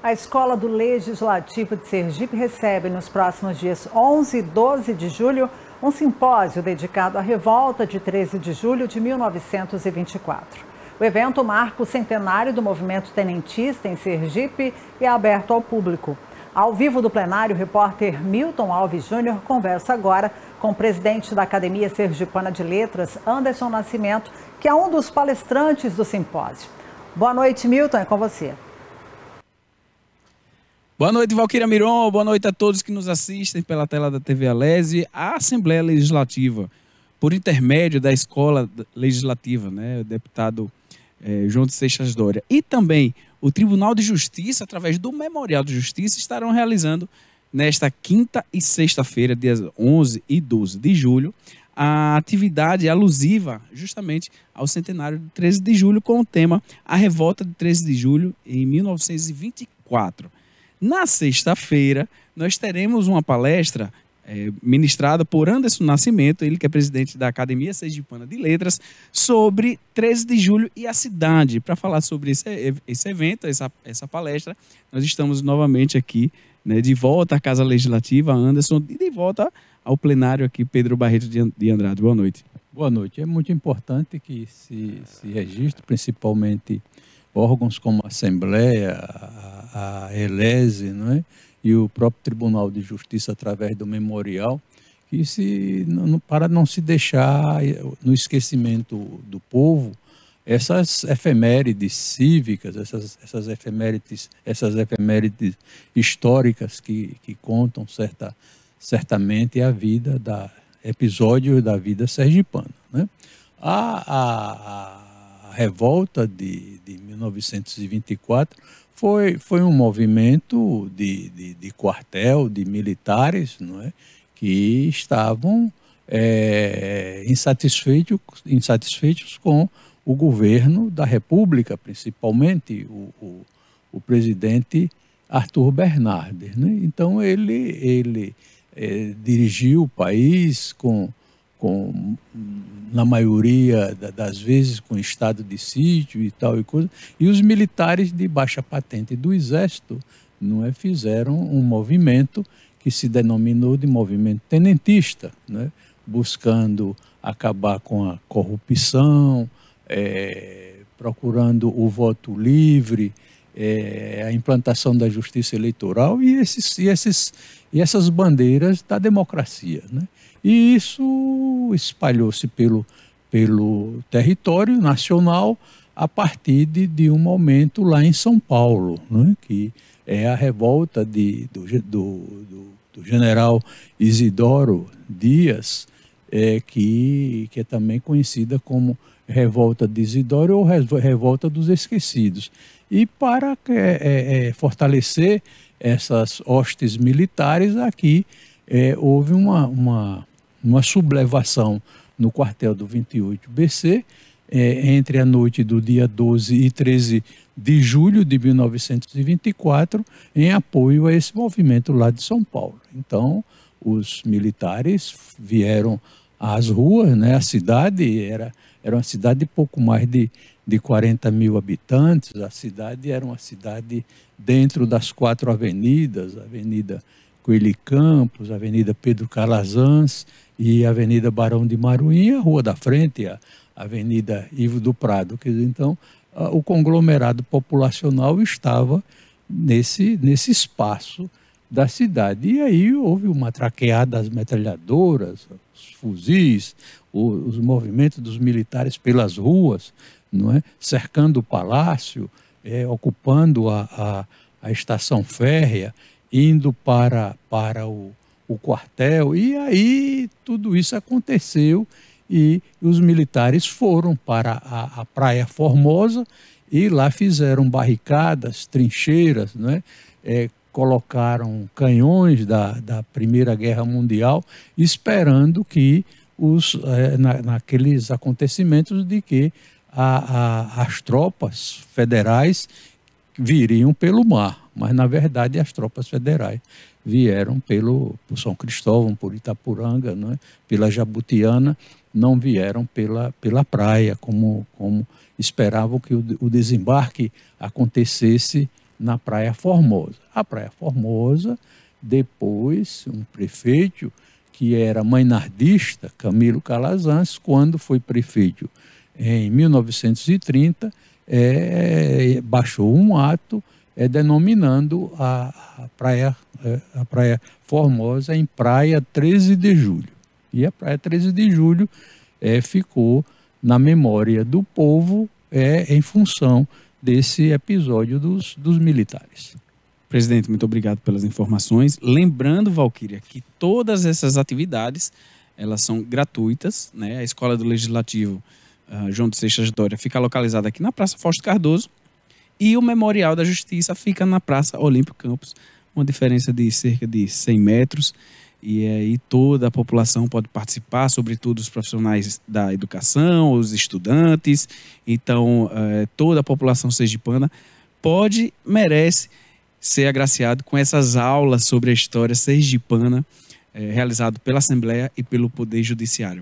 A Escola do Legislativo de Sergipe recebe nos próximos dias 11 e 12 de julho um simpósio dedicado à revolta de 13 de julho de 1924. O evento marca o centenário do movimento tenentista em Sergipe e é aberto ao público. Ao vivo do plenário, o repórter Milton Alves Júnior conversa agora com o presidente da Academia Sergipana de Letras, Anderson Nascimento, que é um dos palestrantes do simpósio. Boa noite, Milton, é com você. Boa noite, Valquíria Miron. Boa noite a todos que nos assistem pela tela da TV Alese. A Assembleia Legislativa, por intermédio da Escola Legislativa, né, o deputado eh, João de Seixas Dória, e também o Tribunal de Justiça, através do Memorial de Justiça, estarão realizando nesta quinta e sexta-feira, dias 11 e 12 de julho, a atividade alusiva justamente ao centenário de 13 de julho com o tema A Revolta de 13 de Julho em 1924. Na sexta-feira, nós teremos uma palestra é, ministrada por Anderson Nascimento, ele que é presidente da Academia Sergipana de Letras, sobre 13 de julho e a cidade. Para falar sobre esse, é, esse evento, essa, essa palestra, nós estamos novamente aqui, né, de volta à Casa Legislativa, Anderson, e de volta ao plenário aqui, Pedro Barreto de Andrade. Boa noite. Boa noite. É muito importante que se, se registre, principalmente órgãos como a Assembleia, a a, Elese não é? e o próprio Tribunal de Justiça, através do memorial, que se, para não se deixar eh, no esquecimento do povo essas efemérides cívicas, essas, essas, efemérides, essas efemérides históricas que, que contam certa, certamente a vida, da, episódios da vida sergipana. Né? A, a, a revolta de, de 1924, foi, foi um movimento de, de, de quartel, de militares, não é? que estavam é, insatisfeitos, insatisfeitos com o governo da República, principalmente o, o, o presidente Arthur Bernardes. Né? Então, ele, ele é, dirigiu o país com com na maioria das vezes com estado de sítio e tal e coisa. E os militares de baixa patente do exército não é fizeram um movimento que se denominou de movimento tenentista, né? buscando acabar com a corrupção, é, procurando o voto livre, é, a implantação da justiça eleitoral e, esses, e, esses, e essas bandeiras da democracia. Né? E isso espalhou-se pelo, pelo território nacional a partir de, de, um momento lá em São Paulo, né? que é a revolta de, do, do, do, do general Isidoro Dias, é, que, que é também conhecida como Revolta de Isidoro ou Revolta dos Esquecidos. E para é, é, é, fortalecer essas hostes militares, aqui é, houve uma, uma, uma, sublevação no quartel do 28BC é, entre a noite do dia 12 e 13 de julho de 1924, em apoio a esse movimento lá de São Paulo. Então, os militares vieram as ruas, né? A cidade era, era uma cidade de pouco mais de, de 40 mil habitantes. A cidade era uma cidade dentro das quatro avenidas, Avenida Coelho Campos, Avenida Pedro Calazans e Avenida Barão de Maruim, a rua da frente, a Avenida Ivo do Prado. Então, o conglomerado populacional estava nesse, nesse espaço da cidade. E aí houve uma traqueada das metralhadoras, os fuzis, os movimentos dos militares pelas ruas, não é? cercando o palácio, é, ocupando a, a, a, estação férrea, indo para, para o, o quartel. E aí tudo isso aconteceu e os militares foram para a, a Praia Formosa e lá fizeram barricadas, trincheiras, né? É, é colocaram canhões da, da Primeira Guerra Mundial, esperando que os, é, na, naqueles acontecimentos de que a, a, as tropas federais viriam pelo mar, mas na verdade as tropas federais vieram pelo por São Cristóvão, por Itapuranga, né? pela Jabutiana, não vieram pela, pela praia, como, como esperavam que o, o desembarque acontecesse na Praia Formosa. A Praia Formosa, depois, um prefeito que era mainardista, Camilo Calazans, quando foi prefeito em 1930, é, baixou um ato é, denominando a, a praia, é, a Praia Formosa em Praia 13 de Julho. E a Praia 13 de Julho é, ficou na memória do povo é, em função desse episódio dos, dos militares. Presidente, muito obrigado pelas informações. Lembrando, Valquíria, que todas essas atividades elas são gratuitas, né? A Escola do Legislativo uh, João de Seixas Dória fica localizada aqui na Praça Fausto Cardoso e o Memorial da Justiça fica na Praça Olímpio Campos, uma diferença de cerca de 100 metros. E é aí toda a população pode participar, sobretudo os profissionais da educação, os estudantes. Então, é, toda a população sergipana pode, merece ser agraciado com essas aulas sobre a história sergipana é, realizado pela Assembleia e pelo Poder Judiciário.